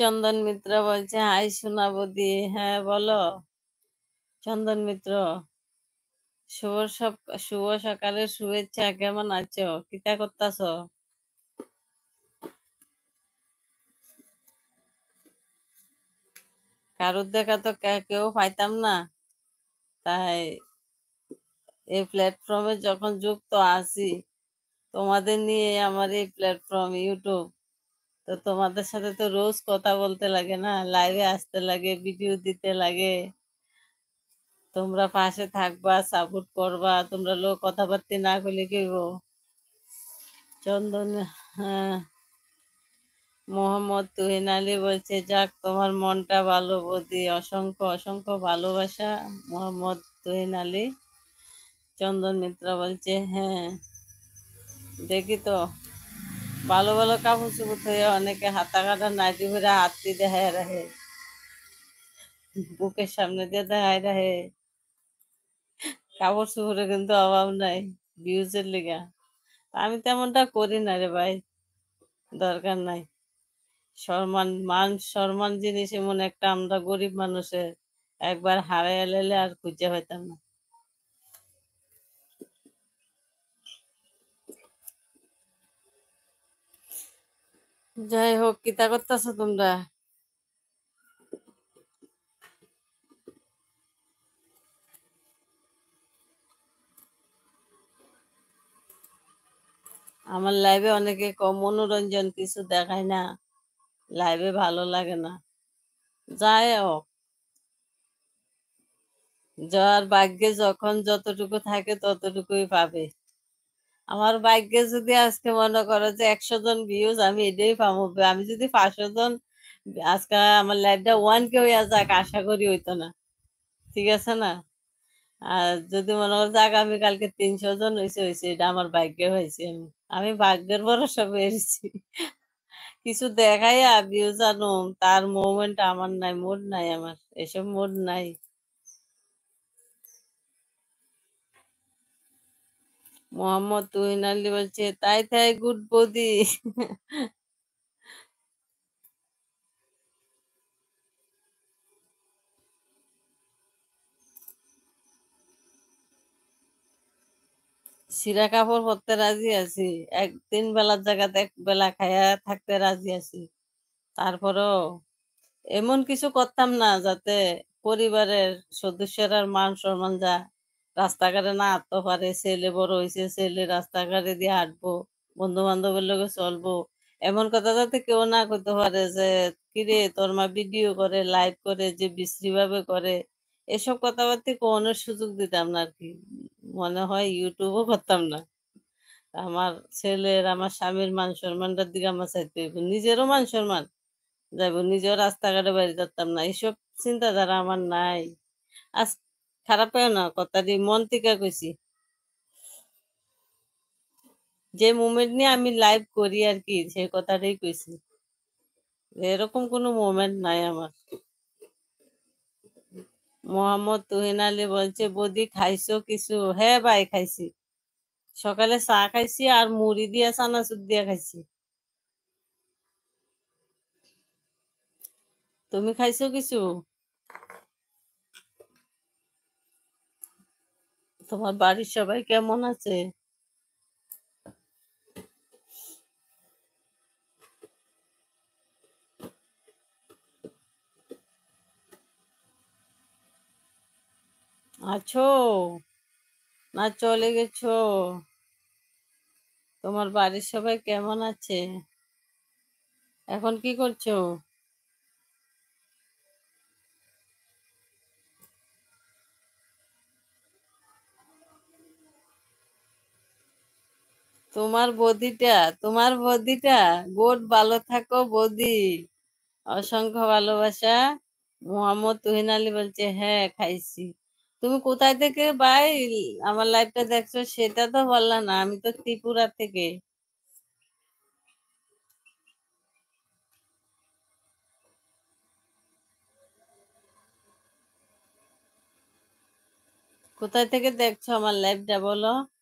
চন্দন মিত্র বলছে হাই বদি হ্যাঁ বলো চন্দন মিত্র শুভ সব শুভ সকালের শুভেচ্ছা কেমন আছো কিতা করতাছ কারুর দেখা তো কেউ পাইতাম না তাই এই প্ল্যাটফর্মে যখন যুক্ত আছি তোমাদের নিয়ে আমার এই প্ল্যাটফর্ম ইউটিউব তো তোমাদের সাথে তো রোজ কথা বলতে লাগে না লাইভে আসতে লাগে ভিডিও দিতে লাগে তোমরা পাশে থাকবা সাপোর্ট করবা তোমরা লোক কথাবার্তা না করলে কি গো চন্দন হ্যাঁ, মোহাম্মদ তুহিন আলী বলছে যাক তোমার মনটা ভালো বদি অসংখ্য অসংখ্য ভালোবাসা মোহাম্মদ তুহিন আলী চন্দন মিত্র বলছে হ্যাঁ দেখি তো ভালো ভালো কাপড় চুপড় হয়ে অনেকে হাতা কাটা নাইটি ভরে হাতি দেখায় রাখে বুকের সামনে দিয়ে দেখায় রাখে কাপড় চুপড়ে কিন্তু অভাব নাই ভিউজের লিগা আমি তেমনটা করি না রে ভাই দরকার নাই সম্মান মান সম্মান জিনিস এমন একটা আমরা গরিব মানুষের একবার হারাইয়া লেলে আর খুঁজে হইতাম না যাই হোক কিতা করতেছো তোমরা আমার লাইভে অনেকে কম মনোরঞ্জন কিছু দেখায় না লাইভে ভালো লাগে না যাই হোক যার ভাগ্যে যখন যতটুকু থাকে ততটুকুই পাবে আমার ভাগ্যে যদি আজকে মনে করো যে একশো জন ভিউজ আমি এটাই পাবো আমি যদি পাঁচশো জন আজকে আমার লাইফটা ওয়ান কে যাক আশা করি হইতো না ঠিক আছে না আর যদি মনে করো আমি কালকে তিনশো জন হয়েছে হয়েছে এটা আমার ভাগ্যে হয়েছে আমি আমি ভাগ্যের ভরসা পেয়েছি কিছু দেখাই ভিউজ আনো তার মোমেন্ট আমার নাই মুড নাই আমার এসব মুড নাই মোহাম্মদ তুহিন আলী বলছে তাই তাই গুড বদি সিরা কাপড় পরতে রাজি আছি এক তিন বেলার জায়গাতে এক বেলা খাইয়া থাকতে রাজি আছি তারপরও এমন কিছু করতাম না যাতে পরিবারের সদস্যরা মান সম্মান যা রাস্তাঘাটে না আত্ম পারে ছেলে বড় হয়েছে ছেলে রাস্তাঘাটে দিয়ে হাঁটবো বন্ধু বান্ধবের লোকে চলবো এমন কথা যাতে কেউ না করতে পারে যে কিরে তোর মা ভিডিও করে লাইভ করে যে বিশ্রীভাবে করে এসব কথাবার্তা কোনো সুযোগ দিতাম না আর কি মনে হয় ইউটিউবও করতাম না আমার ছেলের আমার স্বামীর মান সম্মানটার দিকে আমার চাইতে হইব নিজেরও মান সম্মান যাইব নিজেও রাস্তাঘাটে বাড়ি যাতাম না এইসব চিন্তাধারা আমার নাই আজ খারাপ হয় না কথা দিয়ে মন থেকে কইছি যে মুমেন্ট নিয়ে আমি লাইভ করি আর কি সে কথাটাই কইছি এরকম কোনো মুমেন্ট নাই আমার মোহাম্মদ তুহিন আলী বলছে বদি খাইছো কিছু হ্যাঁ ভাই খাইছি সকালে চা খাইছি আর মুড়ি দিয়ে চুপ দিয়ে খাইছি তুমি খাইছো কিছু তোমার বাড়ির সবাই কেমন আছে আছো না চলে গেছো তোমার বাড়ির সবাই কেমন আছে এখন কি করছো তোমার বদিটা তোমার বদিটা গোট ভালো থাকো বদি অসংখ্য ভালোবাসা মোহাম্মদ তুহিন আলী বলছে হ্যাঁ খাইছি তুমি কোথায় থেকে ভাই আমার লাইফটা দেখছো সেটা তো বললা না আমি তো ত্রিপুরা থেকে কোথায় থেকে দেখছো আমার লাইফটা বলো